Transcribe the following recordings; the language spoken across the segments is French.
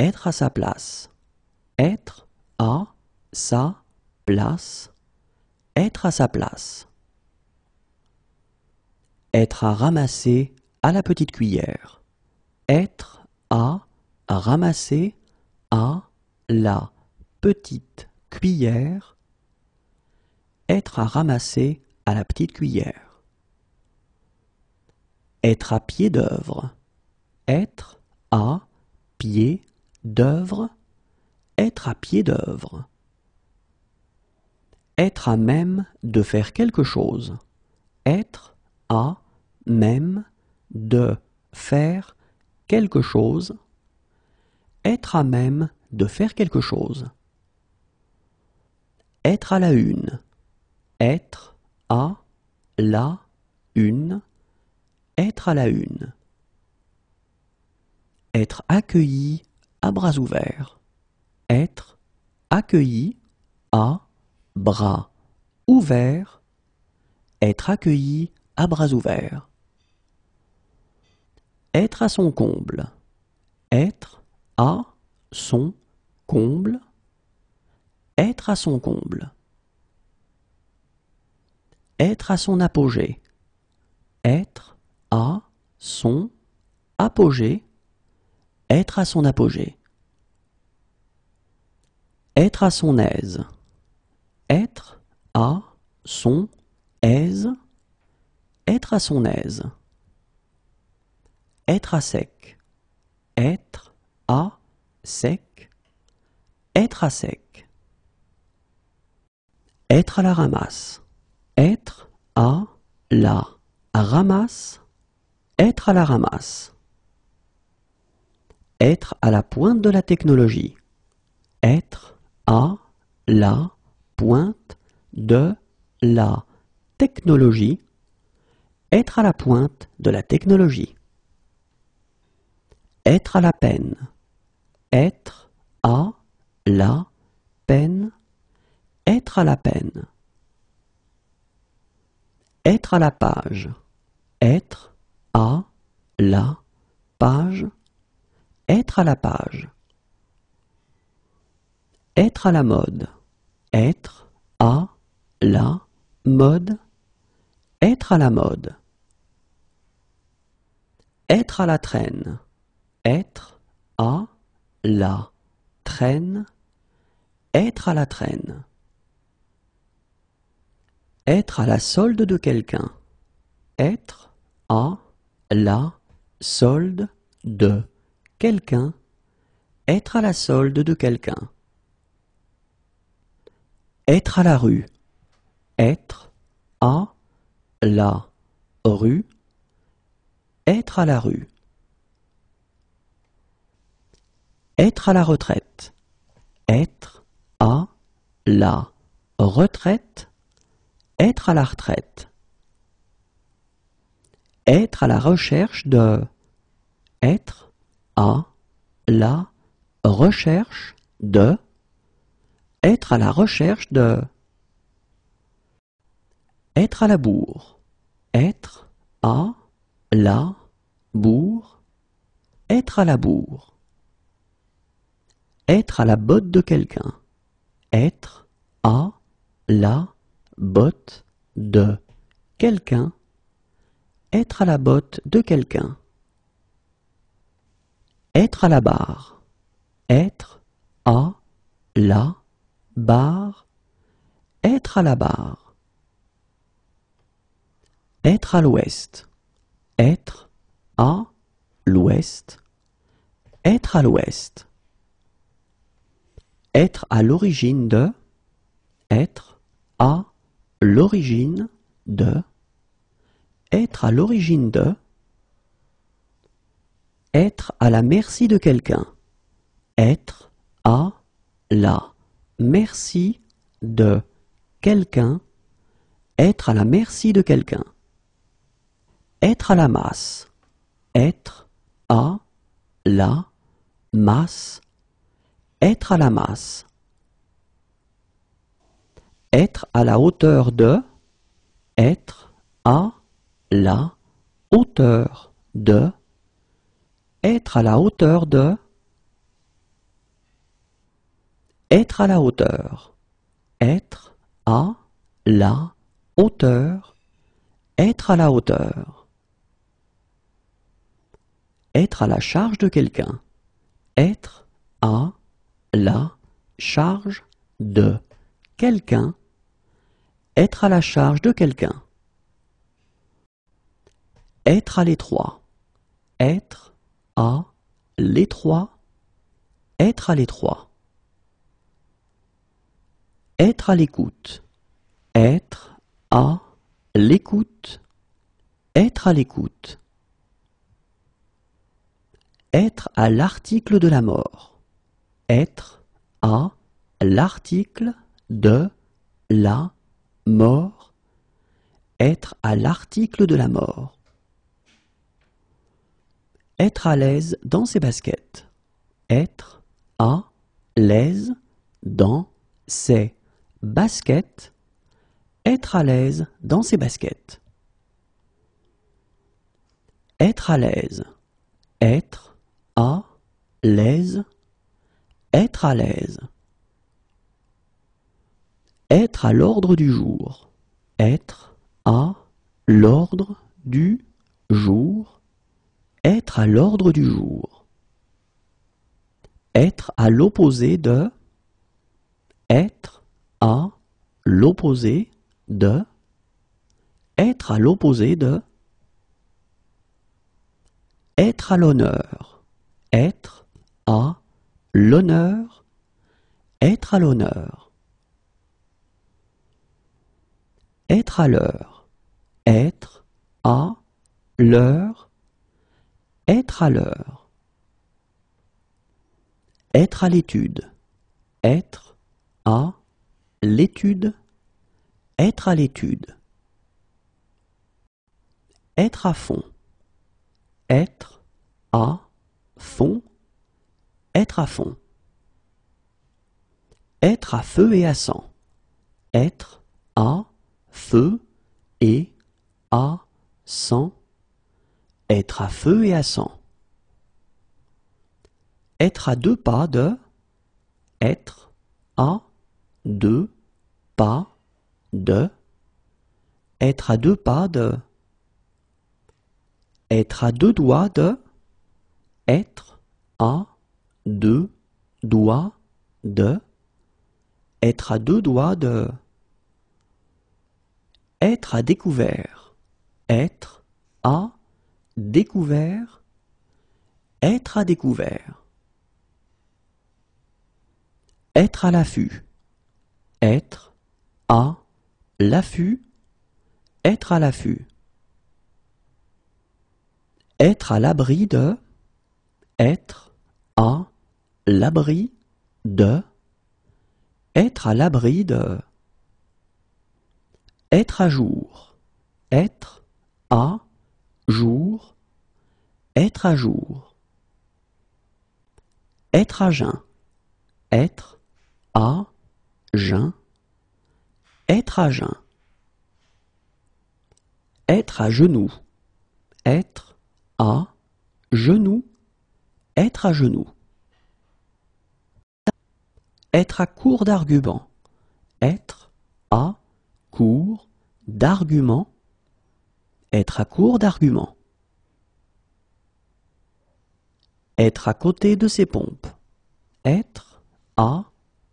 être à sa place, être à sa place, être à sa place. Être à ramasser à la petite cuillère, être à ramasser à la petite cuillère, être à ramasser à la petite cuillère. Être à pied d'œuvre, être à pied d'œuvre, être à pied d'œuvre. Être à même de faire quelque chose. Être à même de faire quelque chose. Être à même de faire quelque chose. Être à la une. Être à la une. Être à la une. Être accueilli à bras ouverts. Être accueilli à bras ouverts. Être accueilli à bras ouverts. Être à son comble. Être à son comble. Être à son comble. Être à son apogée. Être à son apogée. Être à son apogée. Être à son aise. Être à son aise. Être à son aise. Être à sec. Être à sec. Être à sec. Être à la ramasse. Être à la ramasse. Être à la ramasse. Être à la pointe de la technologie. Être à la pointe de la technologie. Être à la pointe de la technologie. Être à la peine. Être à la peine. Être à la peine. Être à la page. Être à la page. Être à la page. Être à la mode. Être à la mode. Être à la mode. Être à la traîne. Être à la traîne. Être à la traîne. Être à la solde de quelqu'un. Être à la solde de quelqu'un, être à la solde de quelqu'un. Être à la rue. Être à la rue. Être à la rue. Être à la retraite. Être à la retraite. Être à la retraite. Être à la recherche de. Être à la recherche de être à la recherche de être à la bourre être à la bourre être à la bourre être à la botte de quelqu'un être à la botte de quelqu'un être à la botte de quelqu'un être à la barre. Être à la barre. Être à la barre. Être à l'ouest. Être à l'ouest. Être à l'ouest. Être à l'origine de. Être à l'origine de. Être à l'origine de. Être à la merci de quelqu'un. Être à la merci de quelqu'un. Être à la merci de quelqu'un. Être à la masse. Être à la masse. Être à la masse. Être à la hauteur de. Être à la hauteur de être à la hauteur de. Être à la hauteur. Être à la hauteur. Être à la hauteur. Être à la charge de quelqu'un. Être à la charge de quelqu'un. Être à la charge de quelqu'un. Être à l'étroit. Être à l'étroit, être à l'étroit. Être à l'écoute, être à l'écoute, être à l'écoute. Être à l'article de la mort, être à l'article de la mort, être à l'article de la mort. Être à l'aise dans ses baskets. Être à l'aise dans ses baskets. Être à l'aise dans ses baskets. Être à l'aise. Être à l'aise. Être à l'aise. Être à l'ordre du jour. Être à l'ordre du jour. Être à l'ordre du jour. Être à l'opposé de. Être à l'opposé de. Être à l'opposé de. Être à l'honneur. Être à l'honneur. Être à l'honneur. Être à l'heure. Être à l'heure être à l'heure. Être à l'étude. Être à l'étude. Être à l'étude. Être à fond. Être à fond. Être à fond. Être à feu et à sang. Être à feu et à sang. Être à feu et à sang. Être à deux pas de. Être à deux pas de. Être à deux pas de. Être à deux doigts de. Être à deux doigts de. Être à deux doigts de. Être à découvert. Être à découvert, être à découvert. Être à l'affût. Être à l'affût. Être à l'affût. Être à l'abri de. Être à l'abri de. Être à l'abri de. Être à jour. Être à jour, être à jour, être à jeun, être à jeun, être à jeun, être à genoux, être à genoux, être à genoux, être à court d'arguments, être à court d'arguments, être à court d'arguments. Être à côté de ses pompes. Être à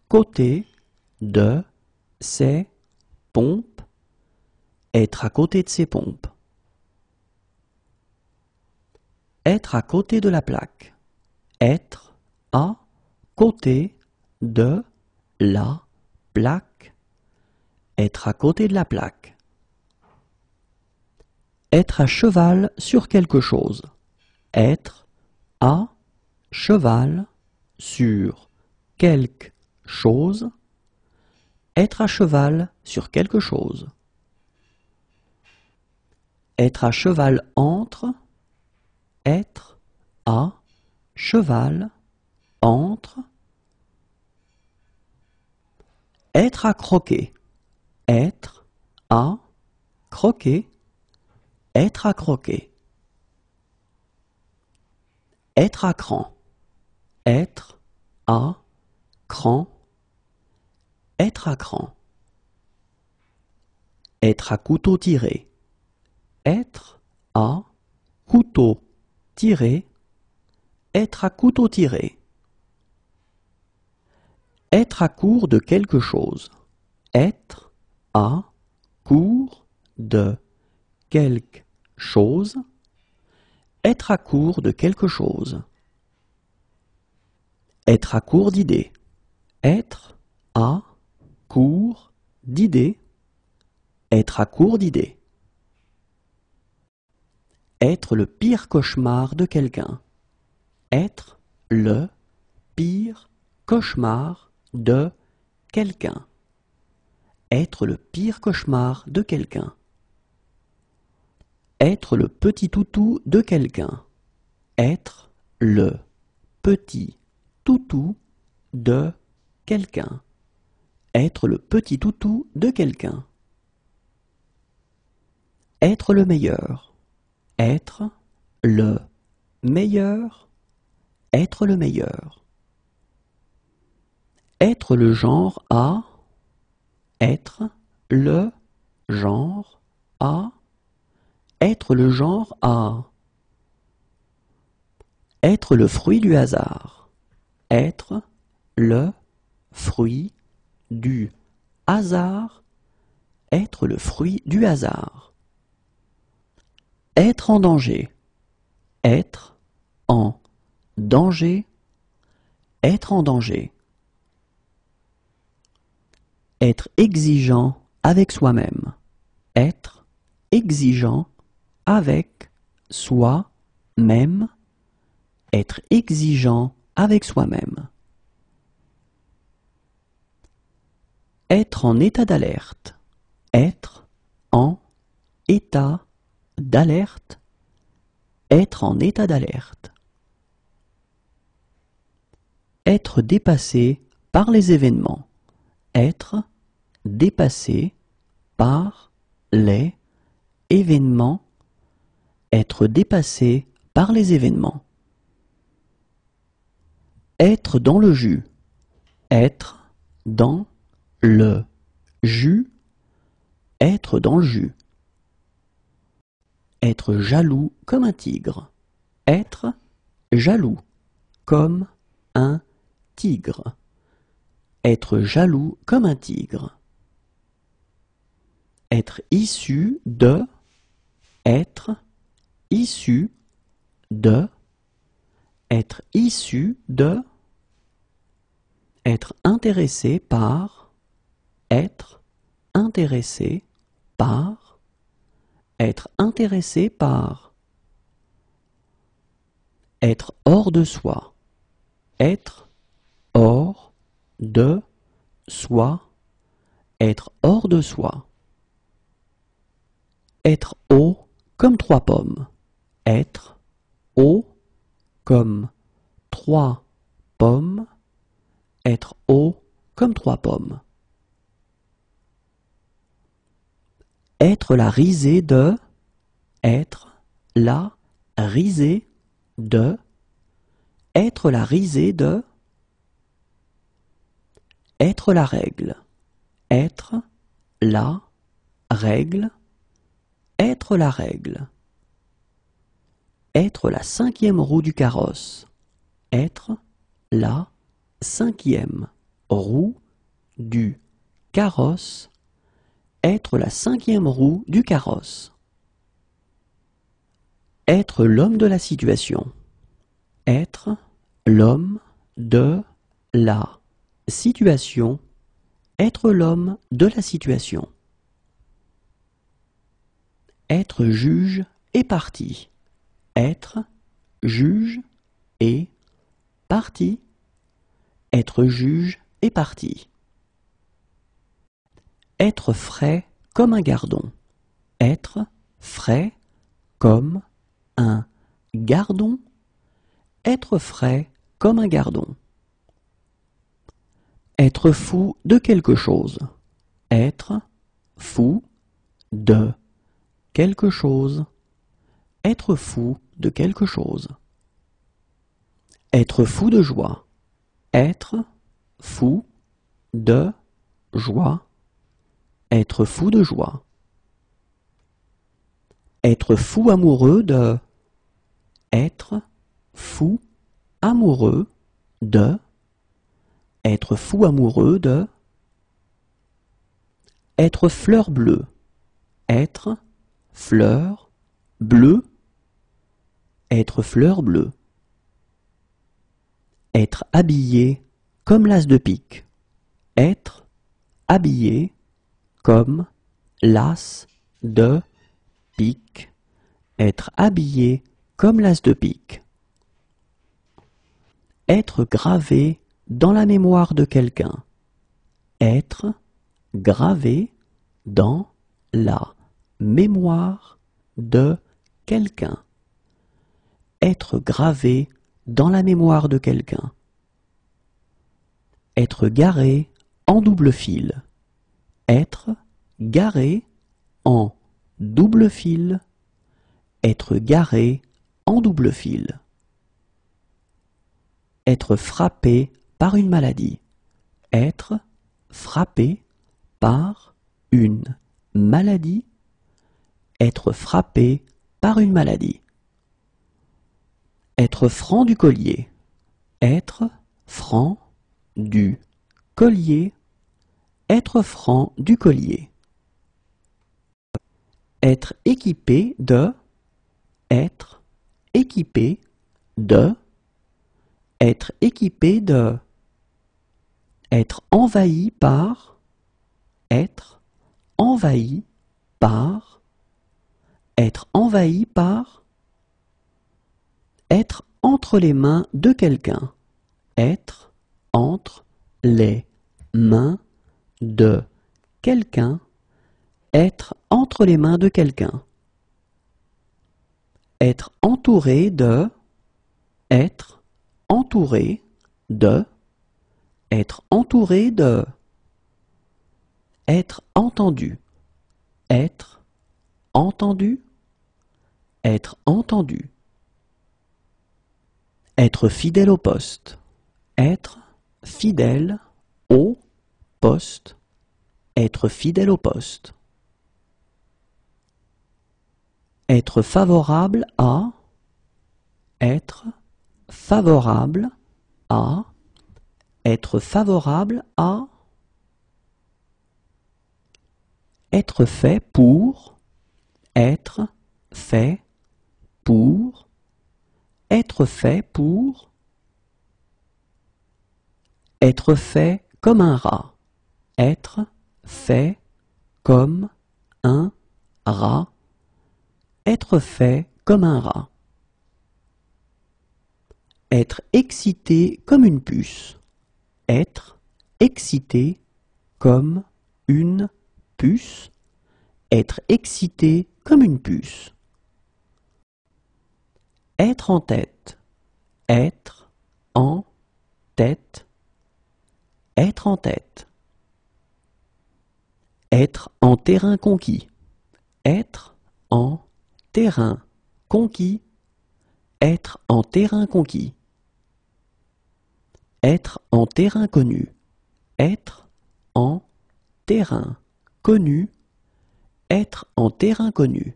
côté de ses pompes. Être à côté de ses pompes. Être à côté de la plaque. Être à côté de la plaque. Être à côté de la plaque. Être à cheval sur quelque chose. Être à cheval sur quelque chose. Être à cheval sur quelque chose. Être à cheval entre. Être à cheval entre. Être à croquer. Être à croquer être à croquer. Être à cran. Être à cran. Être à cran. Être à couteau tiré. Être à couteau tiré. Être à couteau tiré. Être à court de quelque chose. Être à court de quelque chose, être à court de quelque chose, être à court d'idées, être à court d'idées, être à court d'idées, être le pire cauchemar de quelqu'un, être le pire cauchemar de quelqu'un, être le pire cauchemar de quelqu'un. Être le petit toutou de quelqu'un. Être le petit toutou de quelqu'un. Être le petit toutou de quelqu'un. Être le meilleur. Être le meilleur. Être le meilleur. Être le genre à. Être le genre à être le genre à être le fruit du hasard. Être le fruit du hasard. Être le fruit du hasard. Être en danger. Être en danger. Être en danger. Être exigeant avec soi-même. Être exigeant avec soi-même, être exigeant avec soi-même. Être en état d'alerte. Être en état d'alerte. Être en état d'alerte. Être dépassé par les événements. Être dépassé par les événements être dépassé par les événements. Être dans le jus. Être dans le jus. Être dans le jus. Être jaloux comme un tigre. Être jaloux comme un tigre. Être jaloux comme un tigre. Être issu de être issu de être issu de être intéressé par être intéressé par être intéressé par être hors de soi être hors de soi être hors de soi être haut comme trois pommes être haut comme trois pommes, être haut comme trois pommes. Être la risée de, être la risée de, être la risée de, être la règle, être la règle, être la règle. Être la cinquième roue du carrosse. Être la cinquième roue du carrosse. Être la cinquième roue du carrosse. Être l'homme de la situation. Être l'homme de la situation. Être l'homme de la situation. Être juge et parti. Être, juge et parti. Être juge et parti. Être frais comme un gardon. Être frais comme un gardon. Être frais comme un gardon. Être fou de quelque chose. Être fou de quelque chose. Être fou de quelque chose. Être fou de joie. Être fou de joie. Être fou de joie. Être fou amoureux de. Être fou amoureux de. Être fou amoureux de. Être fleur bleue. Être fleur bleue être fleur bleue. Être habillé comme l'as de pique. Être habillé comme l'as de pique. Être habillé comme l'as de pique. Être gravé dans la mémoire de quelqu'un. Être gravé dans la mémoire de quelqu'un être gravé dans la mémoire de quelqu'un. Être garé en double fil. Être garé en double fil. Être garé en double fil. Être frappé par une maladie. Être frappé par une maladie. Être frappé par une maladie. Être franc du collier. Être franc du collier. Être franc du collier. Être équipé de. Être équipé de. Être équipé de. Être envahi par. Être envahi par. Être envahi par être entre les mains de quelqu'un. Être entre les mains de quelqu'un. Être entre les mains de quelqu'un. Être entouré de. Être entouré de. Être entouré de. Être entendu. Être entendu. Être entendu. Être fidèle au poste. Être fidèle au poste. Être fidèle au poste. Être favorable à. Être favorable à. Être favorable à. Être fait pour. Être fait pour être fait pour être fait comme un rat. Être fait comme un rat. Être fait comme un rat. Être excité comme une puce. Être excité comme une puce. Être excité comme une puce. Être en tête. Être en tête. Être en tête. Être en terrain conquis. Être en terrain conquis. Être en terrain conquis. Être en terrain connu. Être en terrain connu. Être en terrain connu.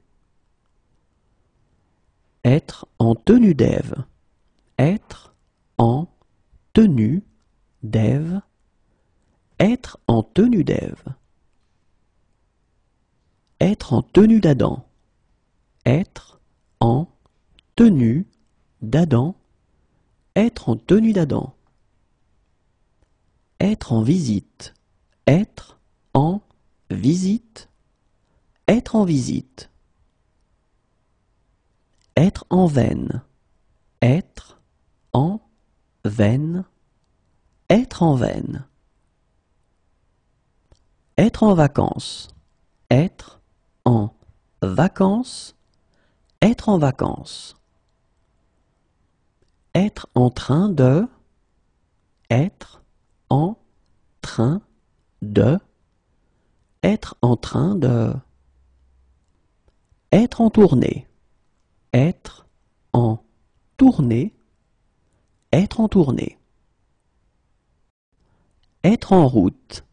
Être en tenue d'Ève. Être en tenue d'Ève. Être en tenue d'Ève. Être en tenue d'Adam. Être en tenue d'Adam. Être en tenue d'Adam. Être en visite. Être en visite. Être en visite. Être en veine. Être en veine. Être en veine. Être en vacances. Être en vacances. Être en vacances. Être en train de. Être en train de. Être en train de. Être en tournée être en tournée, être en tournée. Être en route,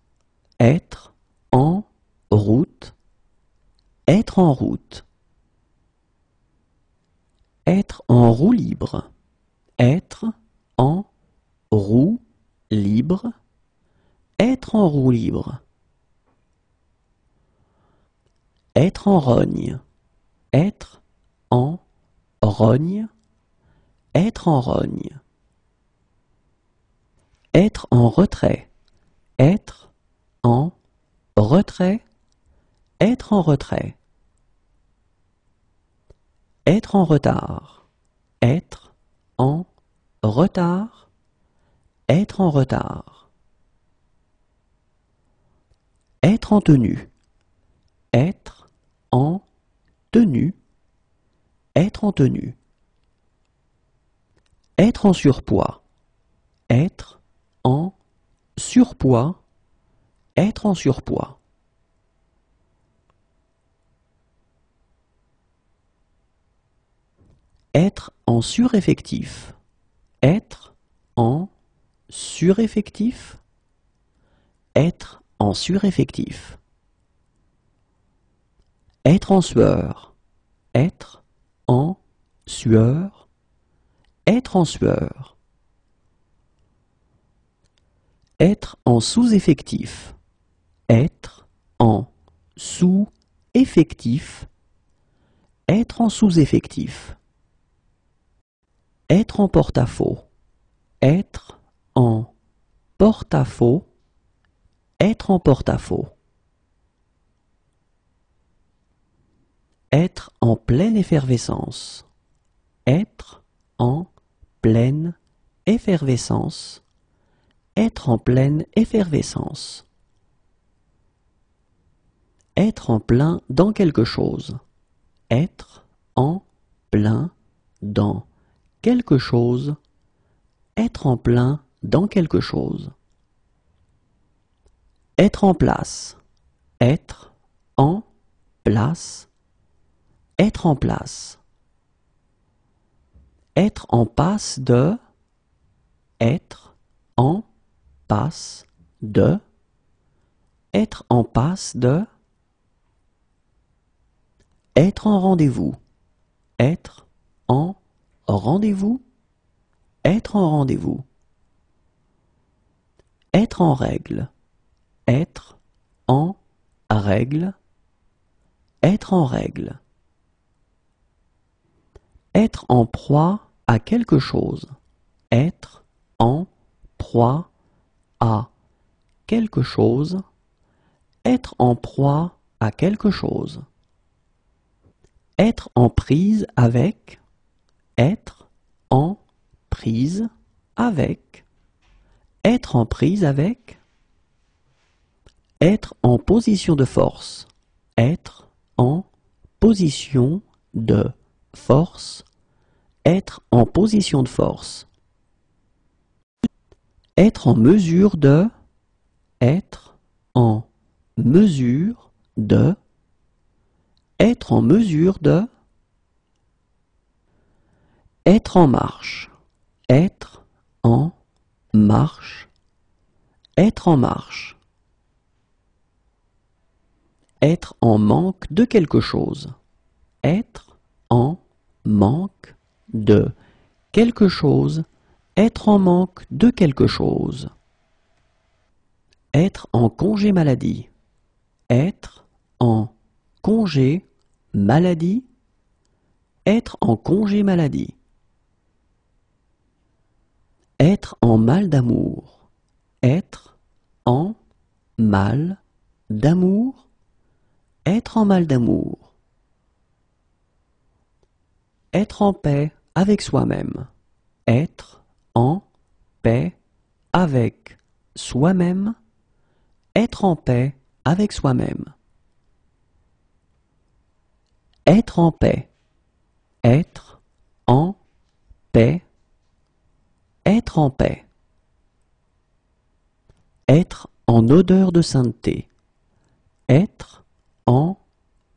être en route, être en route. Être en roue libre, être en roue libre, être en roue libre. Être en rogne, être en rogne, être en rogne. Être en retrait, être en retrait, être en retrait. Être en retard, être en retard, être en retard. Être en tenue, être en tenue, être en tenue. Être en surpoids. Être en surpoids. Être en surpoids. Être en sureffectif. Être en sureffectif. Être en sureffectif. Être en sueur. Être en sueur, être en sueur, être en sous-effectif, être en sous-effectif, être en sous-effectif, être en porte-à-faux, être en porte-à-faux, être en porte-à-faux. Être en pleine effervescence. Être en pleine effervescence. Être en pleine effervescence. Être en plein dans quelque chose. Être en plein dans quelque chose. Être en plein dans quelque chose. Être en place. Être en place être en place. Être en passe de. Être en passe de. Être en passe de. Être en rendez-vous. Être en rendez-vous. Être en rendez-vous. Être en règle. Être en règle. Être en règle. Être en proie à quelque chose. Être en proie à quelque chose. Être en proie à quelque chose. Être en prise avec. Être en prise avec. Être en prise avec. Être en position de force. Être en position de force, être en position de force, être en mesure de, être en mesure de, être en mesure de, être en marche, être en marche, être en marche, être en manque de quelque chose, être en manque de quelque chose, être en manque de quelque chose. Être en congé maladie. Être en congé maladie. Être en congé maladie. Être en mal d'amour. Être en mal d'amour. Être en mal d'amour. Être en paix avec soi-même. Être en paix avec soi-même. Être en paix avec soi-même. Être en paix. Être en paix. Être en paix. Être en odeur de sainteté. Être en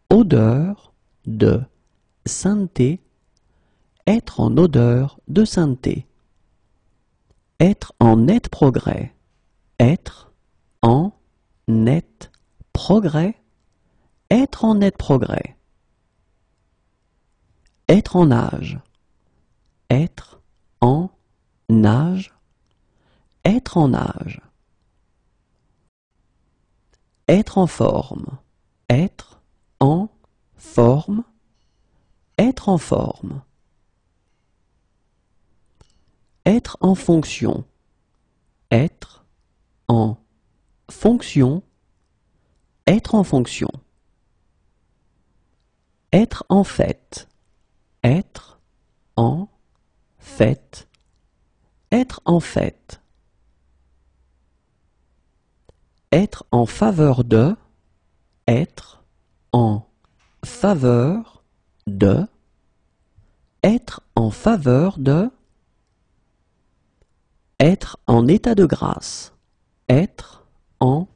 odeur de sainteté être en odeur de sainteté. Être en net progrès. Être en net progrès. Être en net progrès. Être en âge. Être en âge. Être en âge. Être en forme. Être en forme. Être en forme. Être en fonction. Être en fonction. Être en fonction. Être en fait. Être en fait. Être en fait. Être en faveur de. Être en faveur de. Être en faveur de être en état de grâce. Être en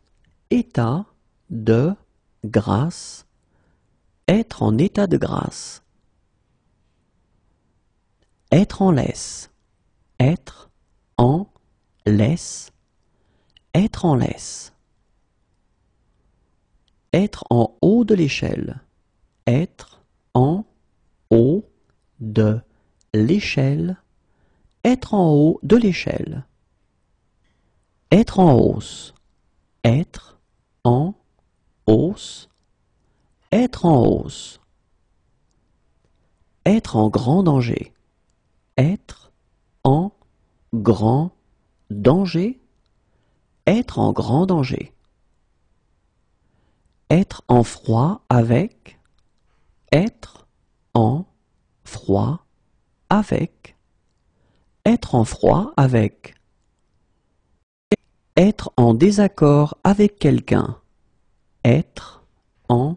état de grâce. Être en état de grâce. Être en laisse. Être en laisse. Être en laisse. Être en haut de l'échelle. Être en haut de l'échelle être en haut de l'échelle. Être en hausse. Être en hausse. Être en hausse. Être en grand danger. Être en grand danger. Être en grand danger. Être en froid avec. Être en froid avec être en froid avec. Être en désaccord avec quelqu'un. Être en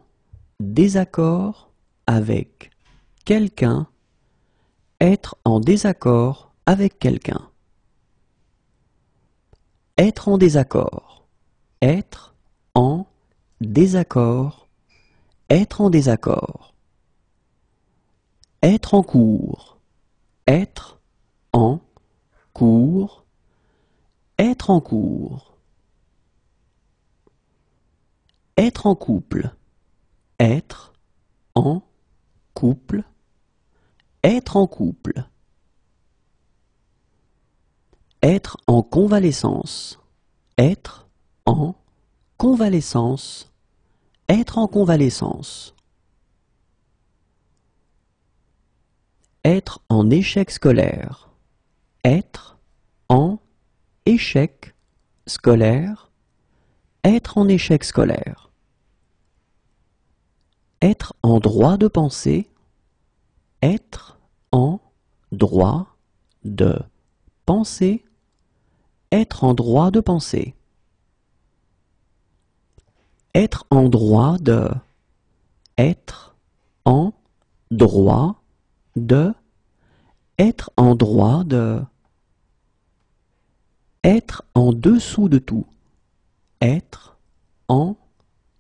désaccord avec quelqu'un. Être en désaccord avec quelqu'un. Être en désaccord. Être en désaccord. Être en désaccord. Être en cours. Être en, cours, être en cours. Être en couple, être, en, couple, être en couple. Être en convalescence, être, en, convalescence, être en convalescence. Être en échec scolaire. Être en échec scolaire Être en échec scolaire Être en droit de penser Être en droit de penser Être en droit de penser Être en droit de Être en droit de Être en droit de être en dessous de tout. Être en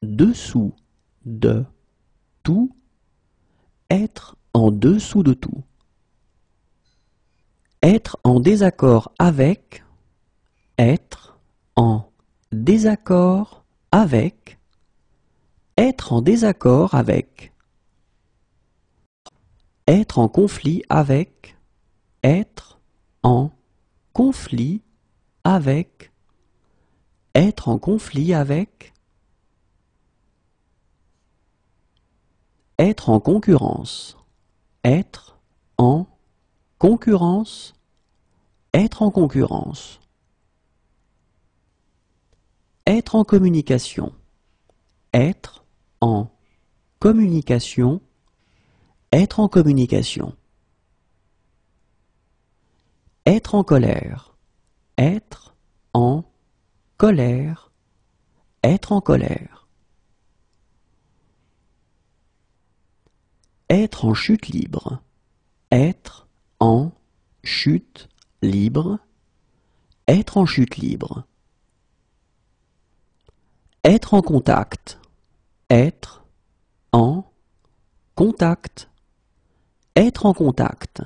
dessous de tout. Être en dessous de tout. Être en désaccord avec. Être en désaccord avec. Être en désaccord avec. Être en conflit avec. Être en conflit avec, être en conflit avec, être en concurrence, être en concurrence, être en concurrence, être en communication, être en communication, être en communication, être en colère, être en colère. Être en colère. Être en chute libre. Être en chute libre. Être en chute libre. Être en contact. Être en contact. Être en contact.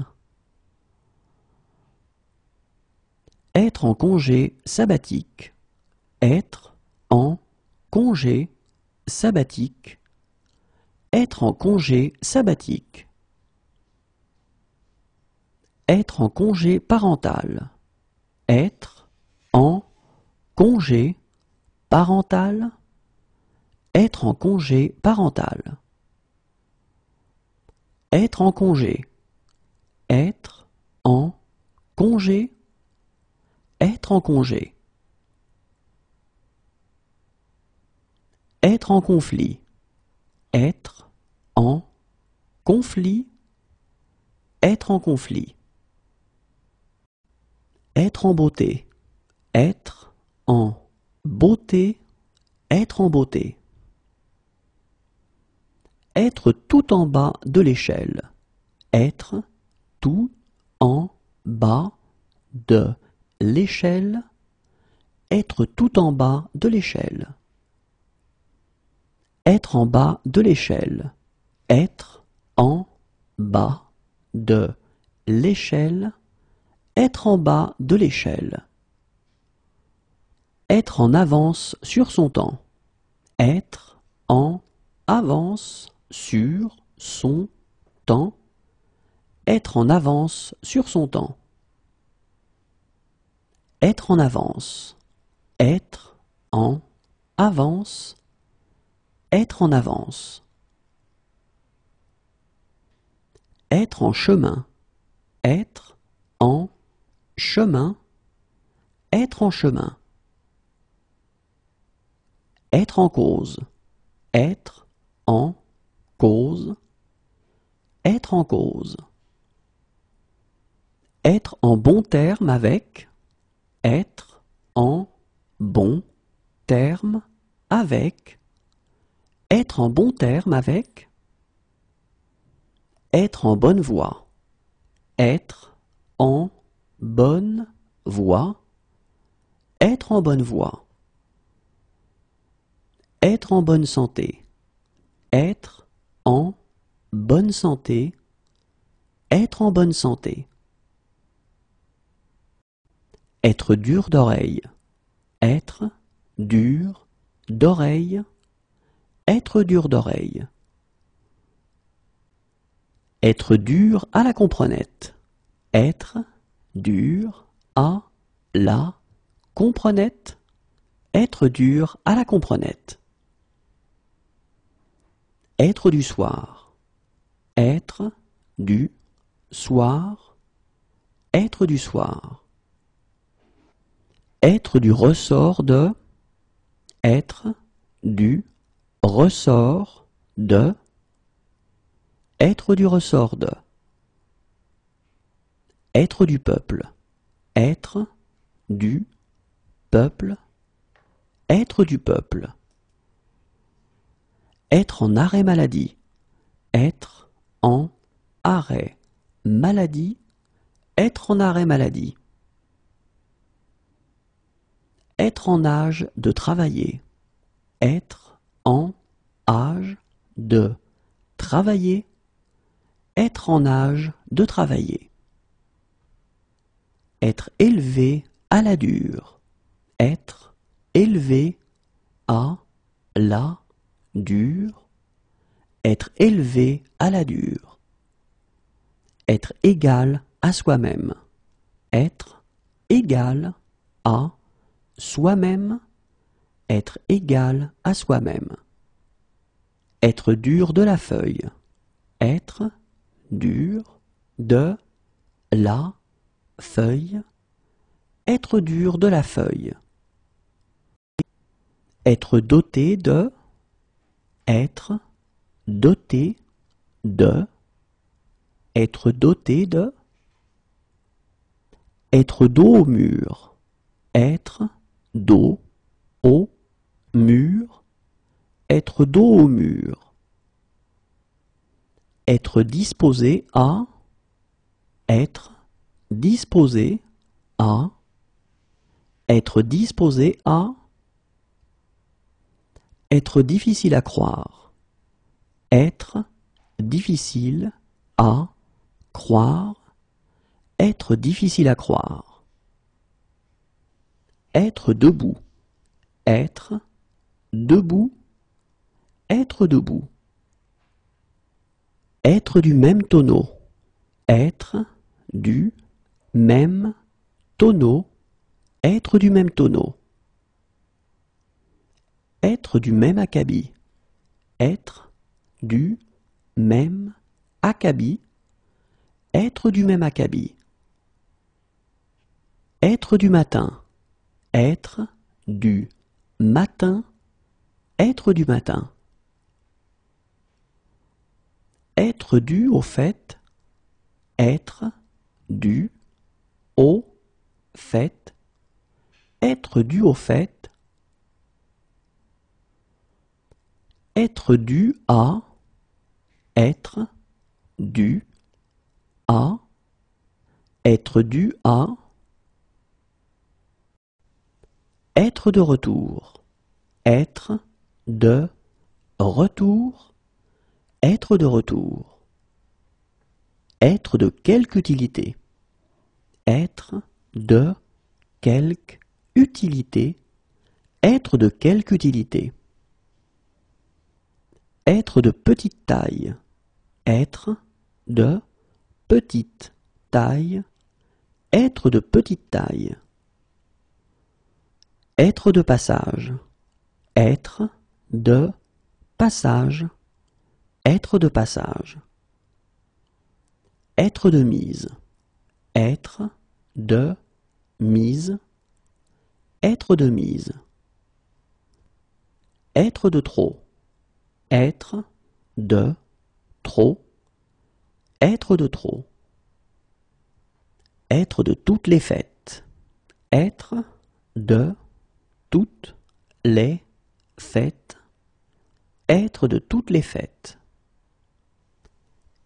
Être en congé sabbatique. Être en congé sabbatique. Être en congé sabbatique. Être en congé parental. Être en congé parental. Être en congé parental. Être en congé. Être en congé être en congé. Être en conflit. Être en conflit. Être en conflit. Être en beauté. Être en beauté. Être en beauté. Être tout en bas de l'échelle. Être tout en bas de l'échelle, être tout en bas de l'échelle. Être en bas de l'échelle. Être en bas de l'échelle. Être en bas de l'échelle. Être en avance sur son temps. Être en avance sur son temps. Être en avance sur son temps. Être en avance. Être en avance. Être en avance. Être en chemin. Être en chemin. Être en chemin. Être en cause. Être en cause. Être en cause. Être en bon terme avec être en bon terme avec, être en bon terme avec, être en bonne voie, être en bonne voie, être en bonne voie, être en bonne santé, être en bonne santé, être en bonne santé. Être dur d'oreille. Être dur d'oreille. Être dur d'oreille. Être dur à la comprenette. Être dur à la comprenette. Être dur à la comprenette. Être du soir. Être du soir. Être du soir être du ressort de être du ressort de être du ressort de être du peuple être du peuple être du peuple être en arrêt maladie être en arrêt maladie être en arrêt maladie être en âge de travailler, être en âge de travailler, être en âge de travailler. Être élevé à la dure, être élevé à la dure, être élevé à la dure. Être égal à soi-même, être égal à soi-même, être égal à soi-même. Être dur de la feuille. Être dur de la feuille. Être dur de la feuille. Être doté de. Être doté de. Être doté de. Être dos au mur. Être dos, au, mur, être dos au mur. Être disposé à, être disposé à, être disposé à, être difficile à croire, être difficile à croire, être difficile à croire être debout, être debout, être debout. Être du même tonneau, être du même tonneau, être du même tonneau. Être du même acabit, être du même acabit, être du même acabit. Être du matin être du matin, être du matin. Être dû au fait, être du au fait, être dû au fait, être dû à, être du à, être dû à, Être de retour. Être de retour. Être de retour. Être de quelque utilité. Être de quelque utilité. Être de quelque utilité. Être de petite taille. Être de petite taille. Être de petite taille. Être de passage, être de passage, être de passage. Être de mise, être de mise, être de mise. Être de trop, être de trop, être de trop. Être de toutes les fêtes, être de toutes les fêtes, être de toutes les fêtes,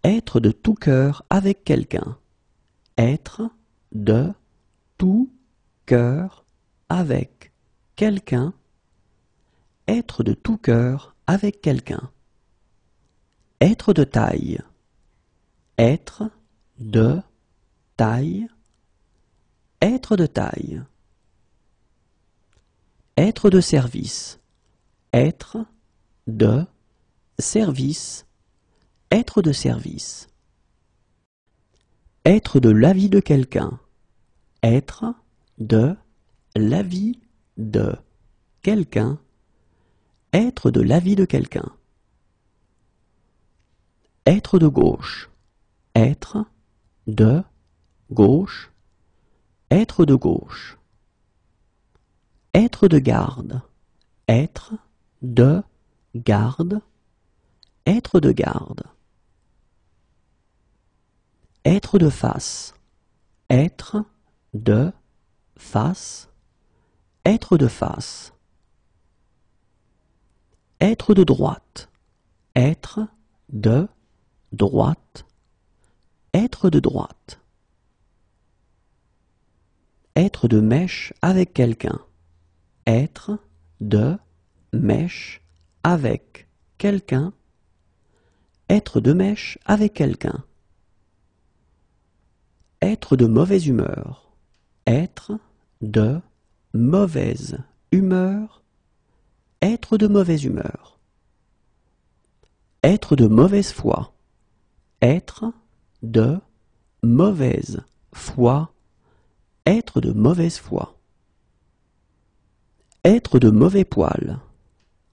être de tout cœur avec quelqu'un, être de tout cœur avec quelqu'un, être de tout cœur avec quelqu'un, être de taille, être de taille, être de taille être de service. Être de service. Être de service. Être de l'avis de quelqu'un. Être de l'avis de quelqu'un. Être de l'avis de quelqu'un. Être de gauche. Être de gauche. Être de gauche. Être de garde. Être de garde. Être de garde. Être de face. Être de face. Être de face. Être de droite. Être de droite. Être de droite. Être de mèche avec quelqu'un être de mèche avec quelqu'un, être de mèche avec quelqu'un. Être de mauvaise humeur, être de mauvaise humeur, être de mauvaise humeur. Être de mauvaise foi, être de mauvaise foi, être de mauvaise foi. Être de mauvais poil.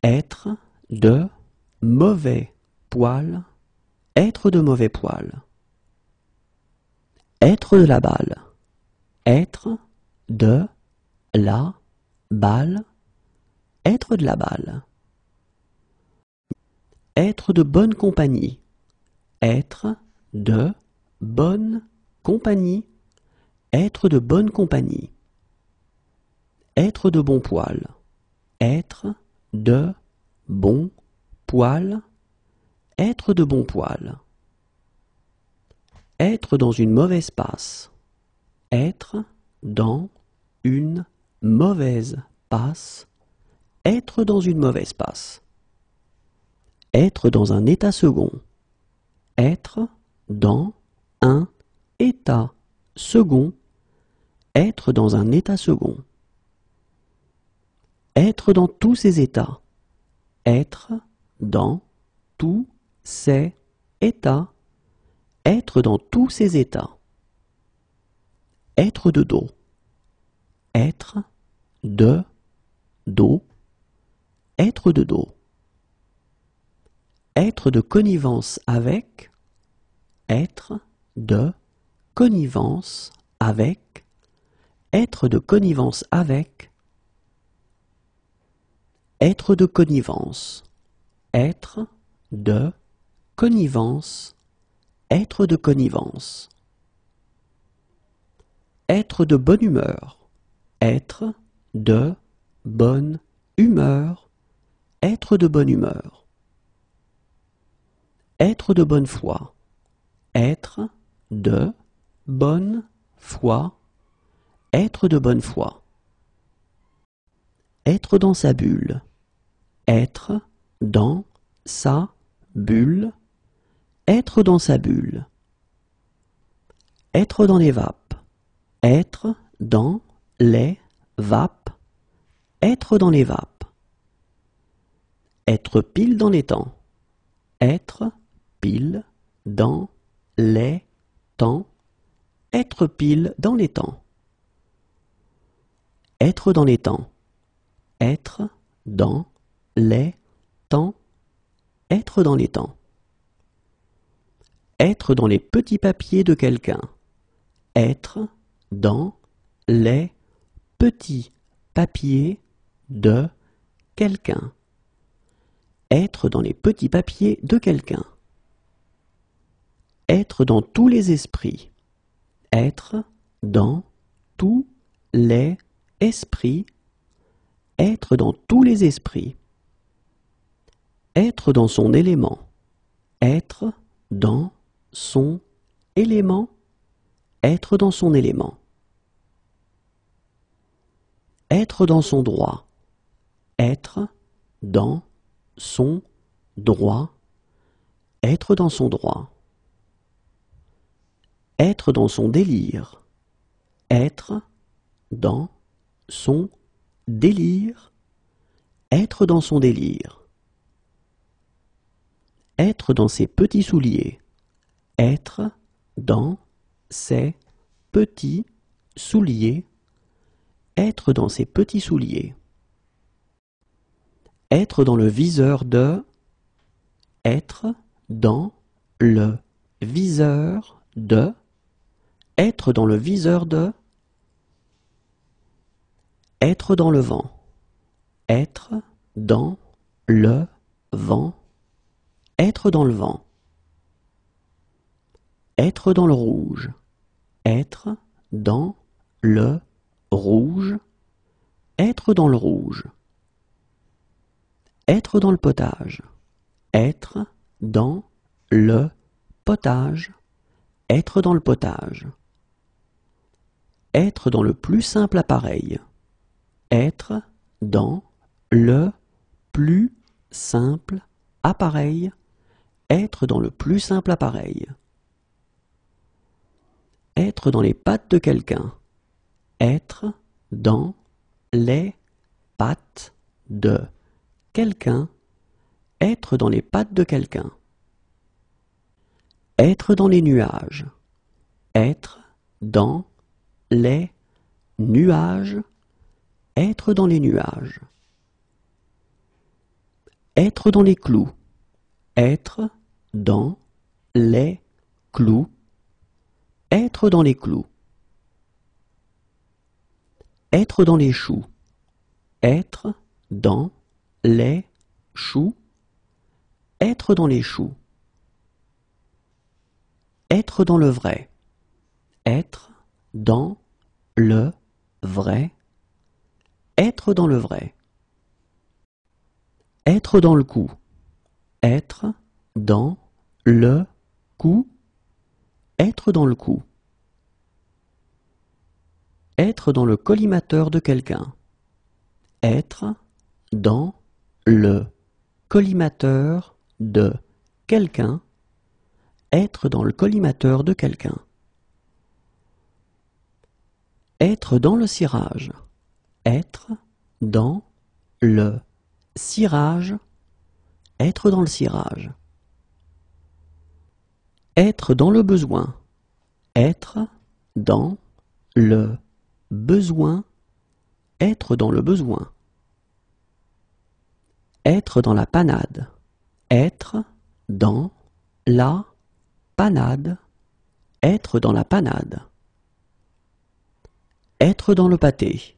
Être de mauvais poil. Être de mauvais poil. Être de la balle. Être de la balle. Être de la balle. Être de bonne compagnie. Être de bonne compagnie. Être de bonne compagnie. Être de bon poil. Être de bon poil. Être de bon poil. Être dans une mauvaise passe. Être dans une mauvaise passe. Être dans une mauvaise passe. Être dans un état second. Être dans un état second. Être dans un état second. Être dans tous ces états. Être dans tous ces états. Être dans tous ces états. Être de dos. Être de dos. Être de dos. Être de connivence avec. Être de connivence avec. Être de connivence avec être de connivence. Être de connivence. Être de connivence. Être de bonne humeur. Être de bonne humeur. Être de bonne humeur. Être de bonne foi. Être de bonne foi. Être de bonne foi. Être dans sa bulle être dans sa bulle, être dans sa bulle, être dans les vapes, être dans les vapes, être dans les vapes, être pile dans les temps, être pile dans les temps, être pile dans les temps, être dans les temps, être dans les temps, être dans les temps. Être dans les petits papiers de quelqu'un. Être dans les petits papiers de quelqu'un. Être dans les petits papiers de quelqu'un. Être dans tous les esprits. Être dans tous les esprits. Être dans tous les esprits. Être dans son élément. Être dans son élément. Être dans son élément. Être dans son droit. Être dans son droit. Être dans son droit. Être dans son délire. Être dans son délire. Être dans son délire. Être dans ses petits souliers. Être dans ses petits souliers. Être dans ses petits souliers. Être dans le viseur de. Être dans le viseur de. Être dans le viseur de. Être dans le vent. Être dans le vent. Être dans le vent. Être dans le rouge. Être dans le rouge. Être dans le rouge. Être dans le potage. Être dans le potage. Être dans le potage. Être dans le plus simple appareil. Être dans le plus simple appareil. Être dans le plus simple appareil. Être dans les pattes de quelqu'un. Être dans les pattes de quelqu'un. Être dans les pattes de quelqu'un. Être dans les nuages. Être dans les nuages. Être dans les nuages. Être dans les clous. Être dans les clous, être dans les clous, être dans les choux, être dans les choux, être dans les choux, être dans le vrai, être dans le vrai, être dans le vrai, être dans le coup, être dans le coup, être dans le coup. Être dans le collimateur de quelqu'un. Être dans le collimateur de quelqu'un. Être dans le collimateur de quelqu'un. Être dans le cirage. Être dans le cirage. Être dans le cirage. Être dans le besoin. Être dans le besoin. Être dans le besoin. Être dans la panade. Être dans la panade. Être dans la panade. Être dans le pâté.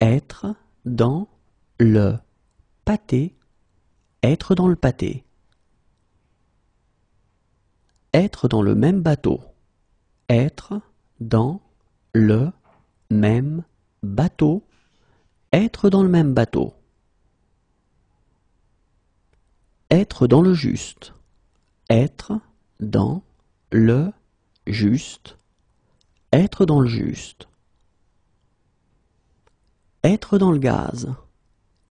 Être dans le pâté. Être dans le pâté. Être dans le même bateau. Être dans le même bateau. Être dans le même bateau. Être dans le juste. Être dans le juste. Être dans le juste. Être dans le gaz.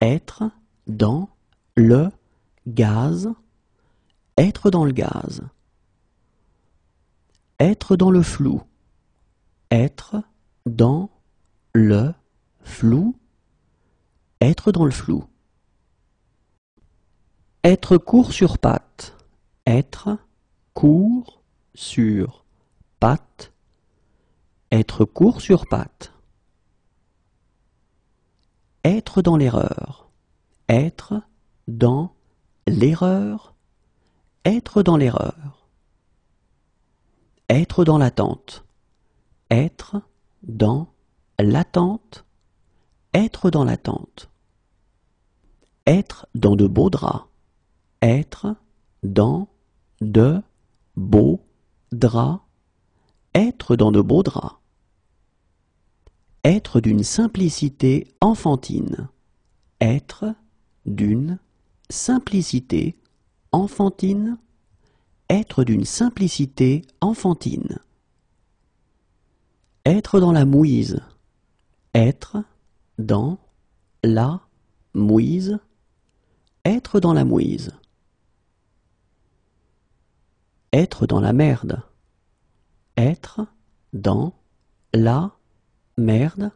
Être dans le gaz. Être dans le gaz. Être dans le flou. Être dans le flou. Être dans le flou. Être court sur pattes. Être court sur pattes. Être court sur pattes. Être dans l'erreur. Être dans l'erreur. Être dans l'erreur. Être dans l'attente. Être dans l'attente. Être dans l'attente. Être dans de beaux draps. Être dans de beaux draps. Être dans de beaux draps. Être d'une simplicité enfantine. Être d'une simplicité enfantine être d'une simplicité enfantine. Être dans la mouise. Être dans la mouise. Être dans la mouise. Être dans la merde. Être dans la merde.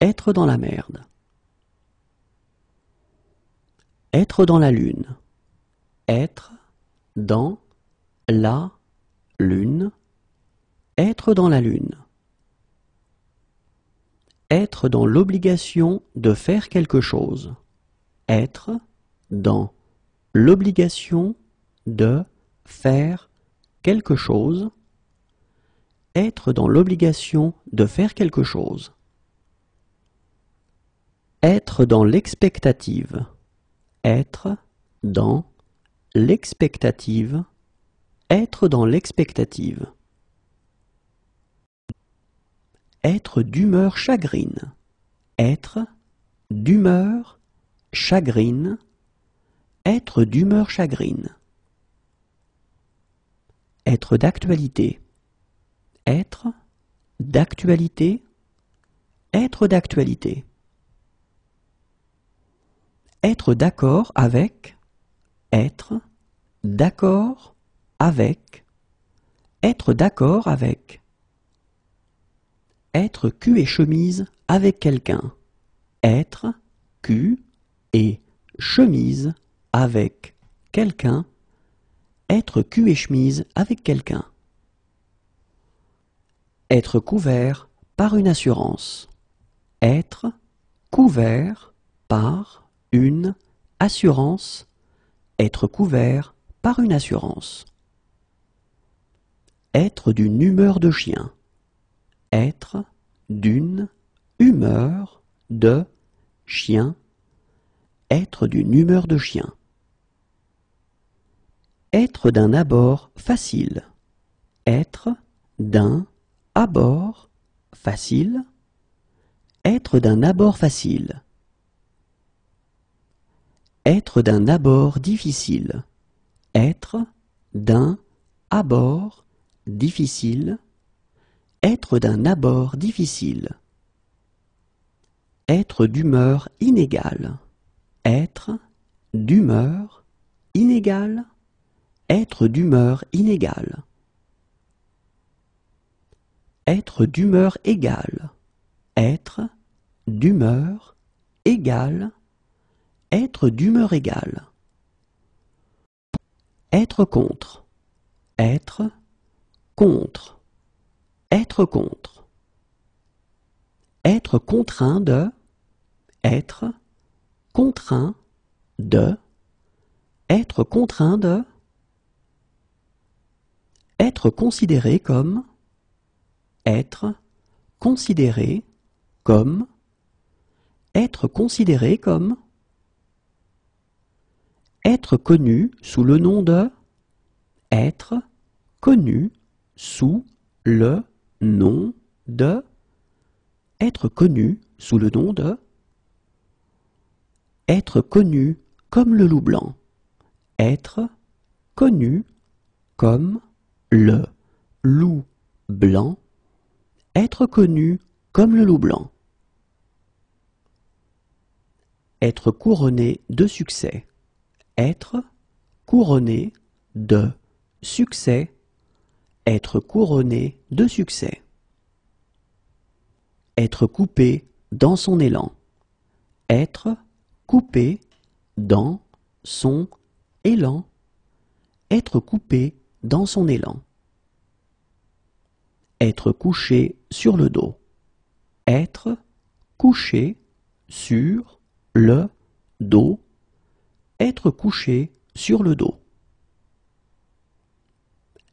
Être dans la merde. Être dans la lune. Être dans la lune, être dans la lune. Être dans l'obligation de faire quelque chose. Être dans l'obligation de faire quelque chose. Être dans l'obligation de faire quelque chose. Être dans l'expectative. Être dans L'expectative Être dans l'expectative. Être d'humeur chagrine. Être d'humeur chagrine. Être d'humeur chagrine. Être d'actualité. Être d'actualité. Être d'actualité. Être d'accord avec être d'accord avec, être d'accord avec, être cul et chemise avec quelqu'un, être cul et chemise avec quelqu'un, être cul et chemise avec quelqu'un, être couvert par une assurance, être couvert par une assurance être couvert par une assurance. Être d'une humeur de chien. Être d'une humeur de chien. Être d'une humeur de chien. Être d'un abord facile. Être d'un abord facile. Être d'un abord facile. Être d'un abord difficile. Être d'un abord difficile. Être d'un abord difficile. Être d'humeur inégale. Être d'humeur inégale. Être d'humeur inégale. Être d'humeur égale. Être d'humeur égale. Être d'humeur égale. Être contre. Être contre. Être contre. Être contraint de. Être contraint de. Être contraint de. Être considéré comme. Être considéré comme. Être considéré comme être connu sous le nom de être connu sous le nom de être connu sous le nom de être connu comme le loup blanc être connu comme le loup blanc être connu comme le loup blanc être couronné de succès être couronné de succès Être couronné de succès. Être coupé dans son élan. Être coupé dans son élan. Être coupé dans son élan. Être couché sur le dos. Être couché sur le dos être couché sur le dos.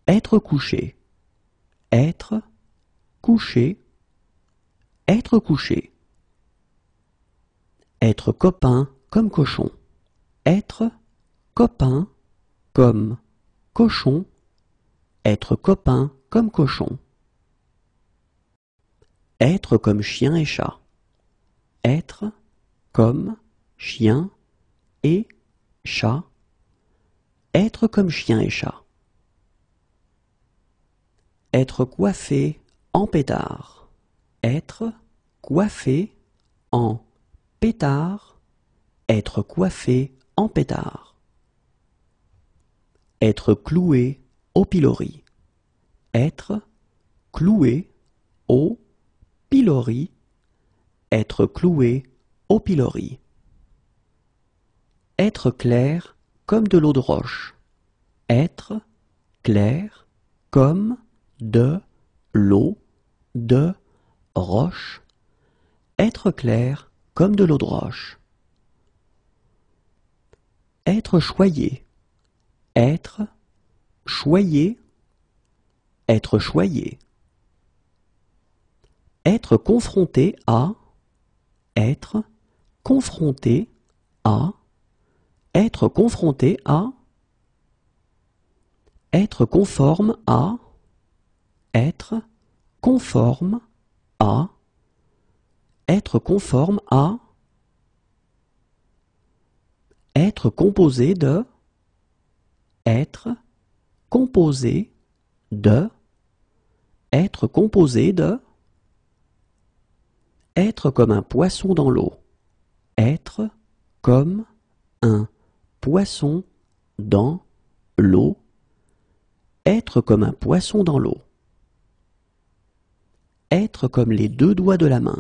Être couché. Être couché. Être couché. Être copain comme cochon. Être copain comme cochon. Être copain comme cochon. Être comme chien et chat. Être comme chien et chat, être comme chien et chat. Être coiffé en pétard. Être coiffé en pétard. Être coiffé en pétard. Être cloué au pilori. Être cloué au pilori. Être cloué au pilori être clair comme de l'eau de roche. Être clair comme de l'eau de roche. Être clair comme de l'eau de roche. Être choyé. Être choyé. Être choyé. Être confronté à. Être confronté à être confronté à être conforme à être conforme à être conforme à être composé de être composé de être composé de être comme un poisson dans l'eau être comme un poisson dans l'eau, être comme un poisson dans l'eau. Être comme les deux doigts de la main.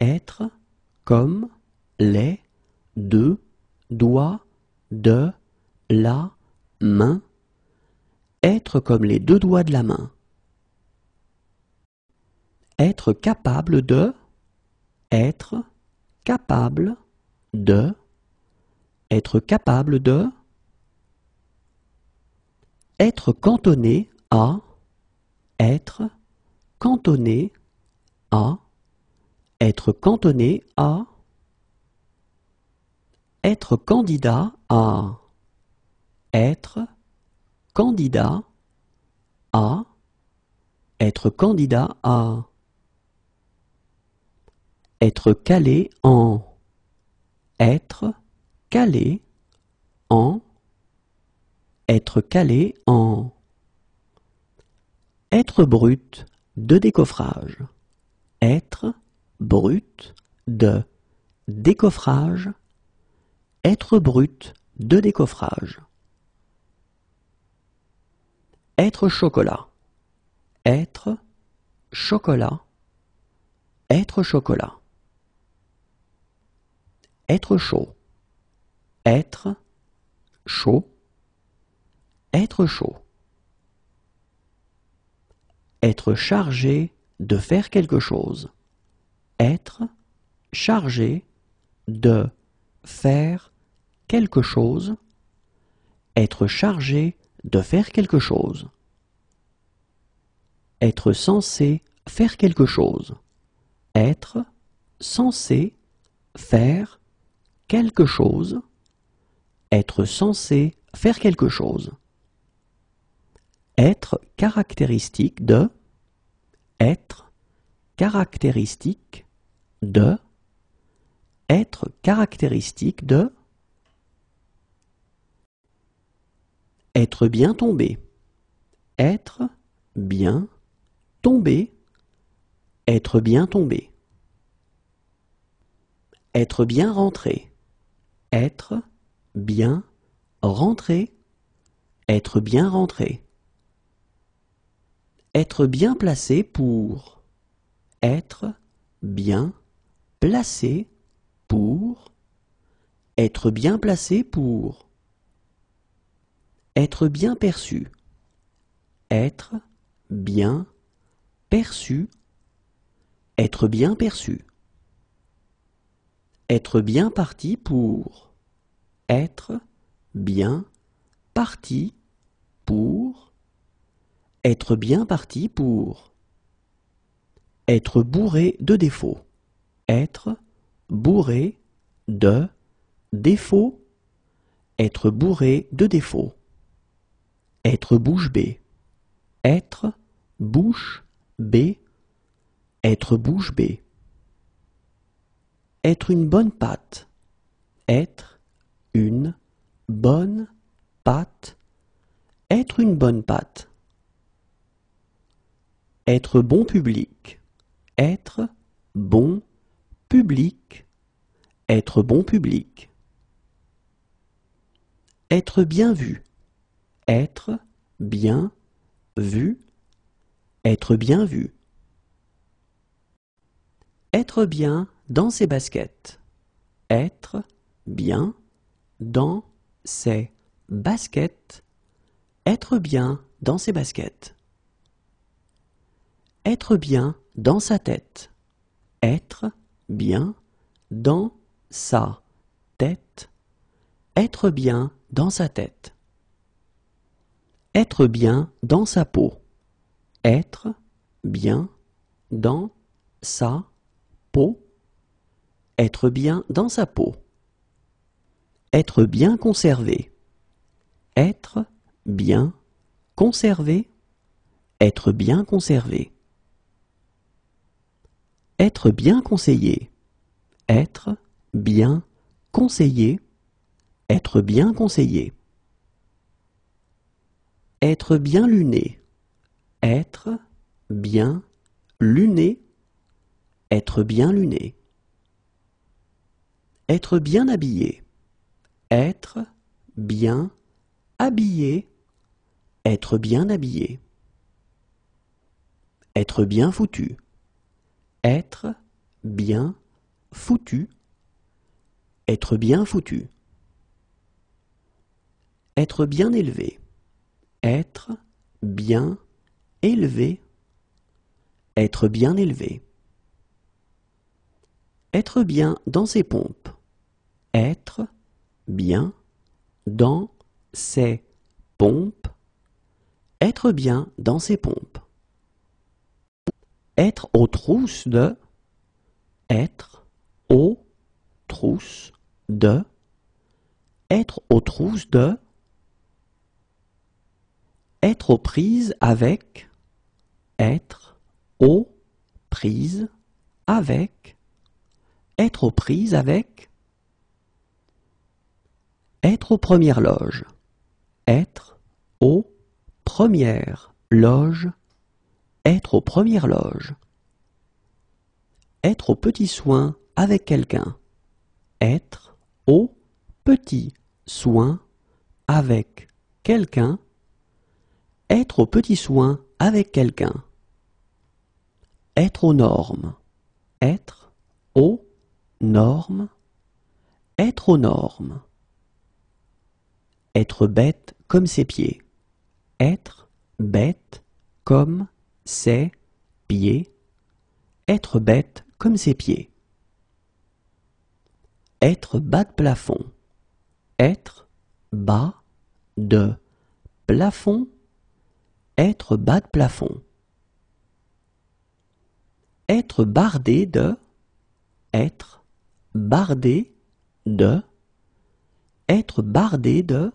Être comme les deux doigts de la main. Être comme les deux doigts de la main. Être capable de. Être capable de être capable de. Être cantonné à. Être cantonné à. Être cantonné à. Être candidat à. Être candidat à. Être candidat à. Être calé en. Être calé en être calé en être brut de décoffrage être brut de décoffrage être brut de décoffrage être chocolat être chocolat être chocolat être chaud être chaud, être chaud. Être chargé de faire quelque chose. Être chargé de faire quelque chose. Être chargé de faire quelque chose. Être censé faire quelque chose. Être censé faire quelque chose être censé faire quelque chose. Être caractéristique de être caractéristique de être caractéristique de être bien tombé être bien tombé être bien tombé être bien rentré être bien rentrer, être bien rentré. Être bien placé pour être bien placé pour être bien placé pour être bien perçu être bien perçu être bien perçu être bien parti pour être, bien, parti, pour, être bien parti pour, être bourré de défauts, être bourré de défauts, être bourré de défauts, être bouche bée, être bouche bée, être bouche bée, être une bonne patte. être une bonne pâte. Être une bonne pâte. Être bon public. Être bon public. Être bon public. Être bien vu. Être bien vu. Être bien vu. Être bien dans ses baskets. Être bien dans ses baskets, être bien dans ses baskets, être bien dans sa tête, être bien dans sa tête, être bien dans sa tête, être bien dans sa peau, être bien dans sa peau, être bien dans sa peau. Être bien conservé. Être bien conservé. Être bien conservé. Être bien conseillé. Être bien conseillé. Être bien conseillé. Être bien luné. Être bien luné. Être bien luné. Être bien habillé. Être bien habillé, être bien habillé. Être bien foutu, être bien foutu, être bien foutu. Être bien élevé, être bien élevé, être bien élevé. Être bien dans ses pompes, être bien dans ses pompes. Être bien dans ses pompes. Être aux trousses de. Être aux trousses de. Être aux trousses de. Être aux prises avec. Être aux prises avec. Être aux prises avec être aux premières loges. Être aux premières loges. Être aux premières loges. Être aux petits soins avec quelqu'un. Être aux petits soins avec quelqu'un. Être aux petits soins avec quelqu'un. Être aux normes. Être aux normes. Être aux normes. Être bête comme ses pieds. Être bête comme ses pieds. Être bête comme ses pieds. Être bas de plafond. Être bas de plafond. Être bas de plafond. Être bardé de. Être bardé de. Être bardé de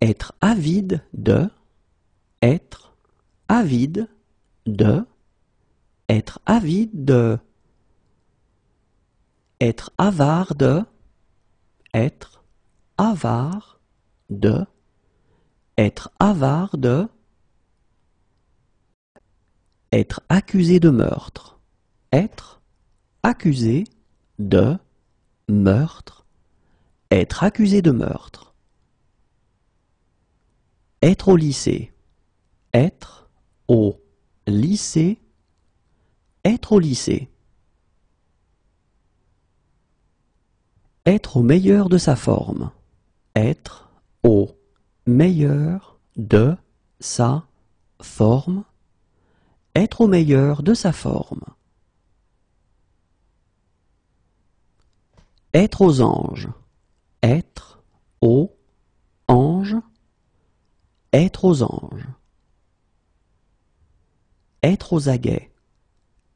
être avide de, être avide de, être avide de, être avare de, être avare de, être avare de, être accusé de meurtre, être accusé de meurtre, être accusé de meurtre. Être au lycée. Être au lycée. Être au lycée. Être au meilleur de sa forme. Être au meilleur de sa forme. Être au meilleur de sa forme. Être aux anges. Être au être aux anges. Être aux aguets.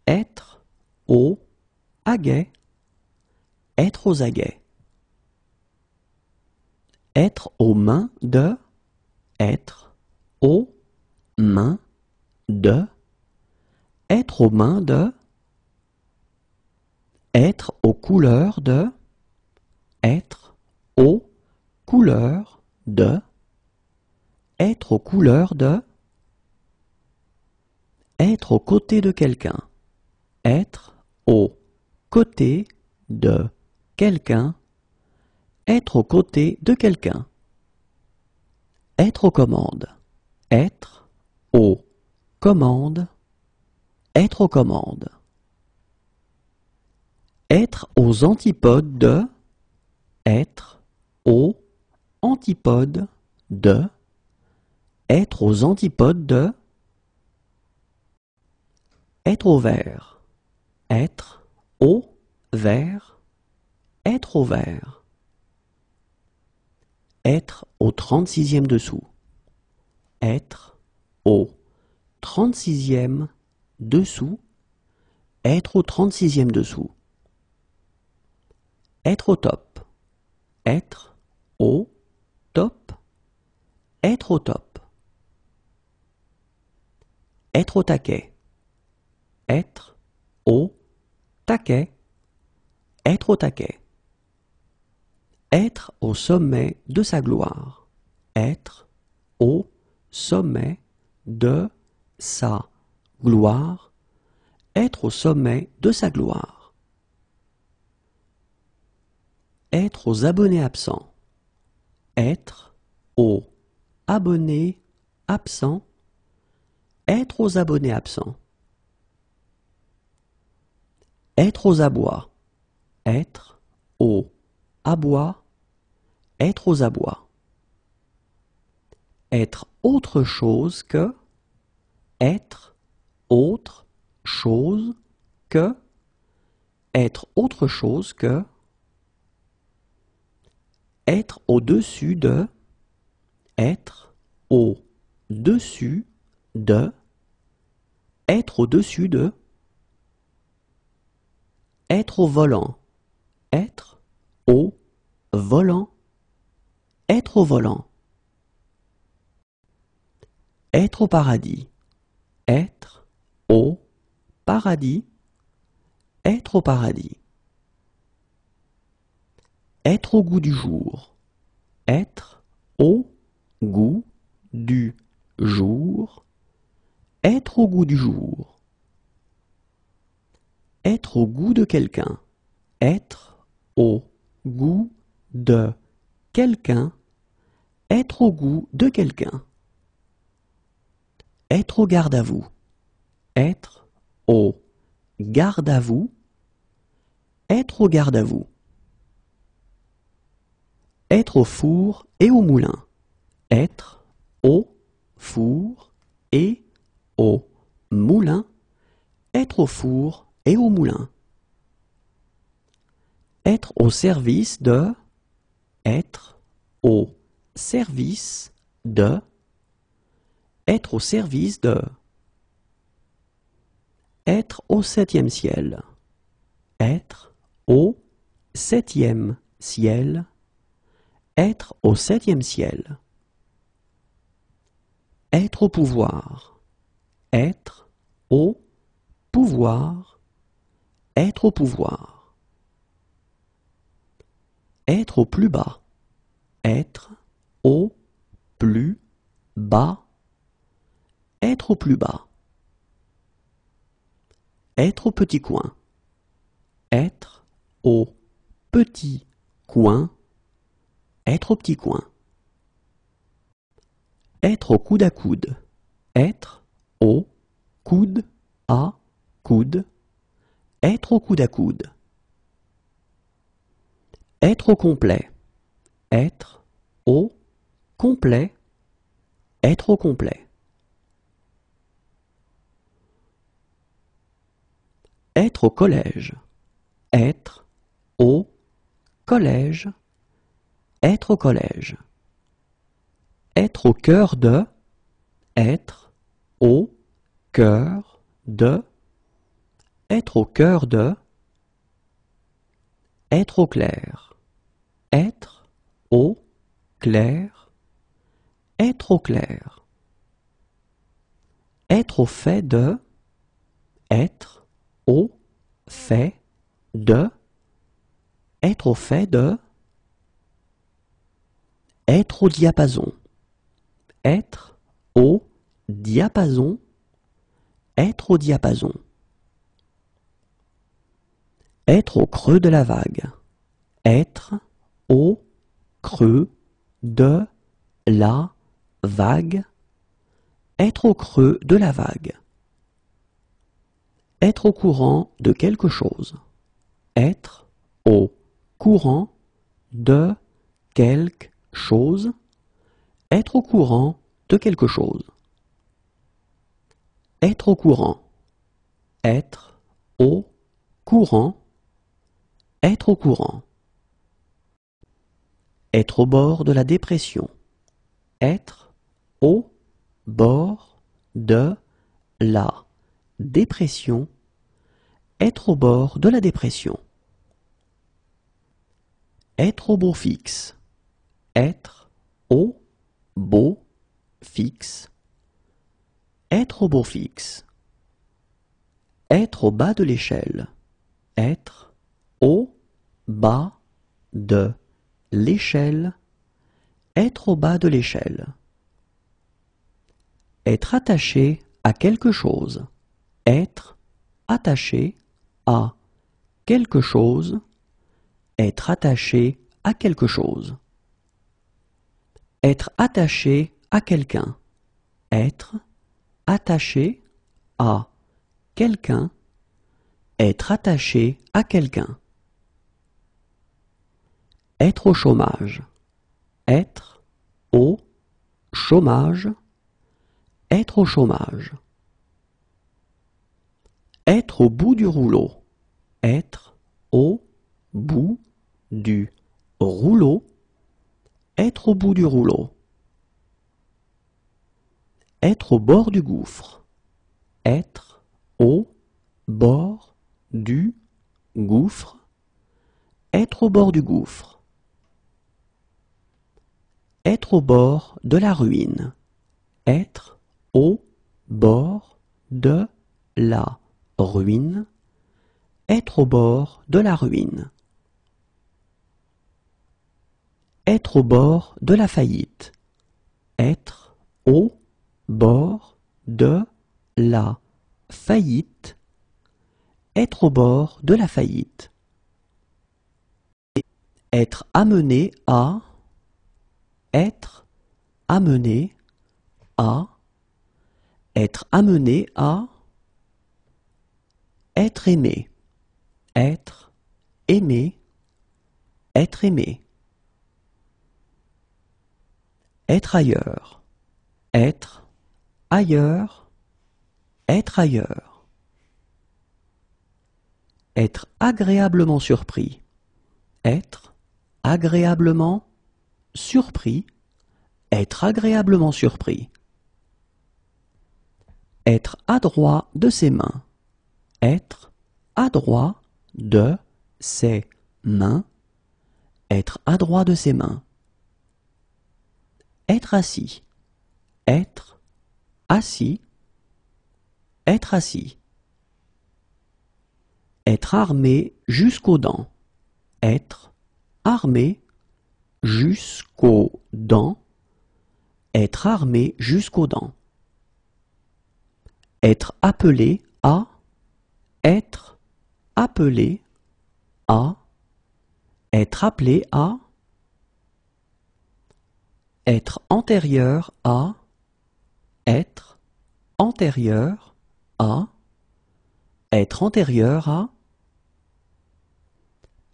Être aux aguets. Être aux aguets. Être aux mains de. Être aux mains de. Être aux mains de. Être aux couleurs de. Être aux couleurs de être aux couleurs de Être aux côtés de quelqu'un. Être aux côtés de quelqu'un. Être aux côtés de quelqu'un. Être aux commandes. Être aux commandes. Être aux commandes. Être aux antipodes de. Être aux antipodes de. Être aux antipodes de. Être au vert. Être au vert. Être au vert. Être au 36e dessous. Être au 36e dessous. Être au 36e dessous. Être au top. Être au top. Être au top. Être au taquet. Être au taquet. Être au taquet. Être au sommet de sa gloire. Être au sommet de sa gloire. Être au sommet de sa gloire. Être aux abonnés absents. Être aux abonnés absents être aux abonnés absents. Être aux abois. Être aux abois. Être aux abois. Être autre chose que. Être autre chose que. Être autre chose que. Être au-dessus de. Être au-dessus de être au-dessus de. Être au volant. Être au volant. Être au volant. Être au paradis. Être au paradis. Être au paradis. Être au goût du jour. Être au goût du jour. Être au goût du jour. Être au goût de quelqu'un. Être au goût de quelqu'un. Être au goût de quelqu'un. Être au garde à vous. Être au garde à vous. Être au garde à vous. Être au four et au moulin. Être au four et au moulin au moulin, être au four et au moulin. Être au service de, être au service de, être au service de. Être au septième ciel, être au septième ciel, être au septième ciel. Être au pouvoir, être au pouvoir, être au pouvoir. Être au plus bas, être au plus bas, être au plus bas. Être au petit coin, être au petit coin, être au petit coin. Être au coude à coude, être au, coude, à, coude, être au coude à coude. Être au complet. Être au complet. Être au complet. Être au collège. Être au collège. Être au collège. Être au cœur de. Être au cœur de, être au cœur de, être au clair, être au clair, être au clair, être au fait de, être au fait de, être au fait de, être au diapason, être au diapason, être au diapason. Être au creux de la vague. Être au creux de la vague. Être au creux de la vague. Être au courant de quelque chose. Être au courant de quelque chose. Être au courant de quelque chose. Être au courant. Être au courant. Être au courant. Être au bord de la dépression. Être au bord de la dépression. Être au bord de la dépression. Être au beau fixe. Être au beau fixe. Être au beau fixe. Être au bas de l'échelle. Être au bas de l'échelle. Être au bas de l'échelle. Être attaché à quelque chose. Être attaché à quelque chose. Être attaché à quelque chose. Être attaché à quelqu'un. Être attaché à quelqu'un, être attaché à quelqu'un. Être au chômage, être au chômage, être au chômage. Être au bout du rouleau, être au bout du rouleau, être au bout du rouleau. Être au bord du gouffre. Être au bord du gouffre. Être au bord du gouffre. Être au bord de la ruine. Être au bord de la ruine. Être au bord de la ruine. Être au bord de la faillite. Être au bord de la faillite, être au bord de la faillite. Être amené à, être amené à, être amené à, être aimé, être aimé, être aimé. Être ailleurs, être ailleurs, être ailleurs. Être agréablement surpris. Être agréablement surpris. Être agréablement surpris. Être adroit de ses mains. Être adroit de ses mains. Être adroit de ses mains. Être assis. Être assis, être assis. Être armé jusqu'aux dents. Être armé jusqu'aux dents. Être armé jusqu'aux dents. Être appelé à. Être appelé à. Être appelé à. Être antérieur à être antérieur à être antérieur à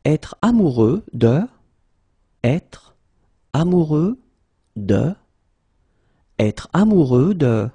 être amoureux de être amoureux de être amoureux de